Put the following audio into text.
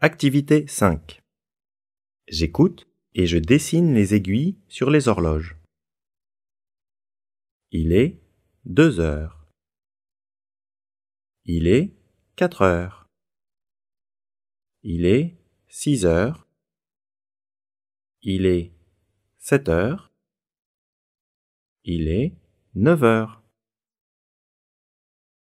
Activité 5. J'écoute et je dessine les aiguilles sur les horloges. Il est 2 heures. Il est 4 heures. Il est 6 heures. Il est 7 heures. Il est 9 heures.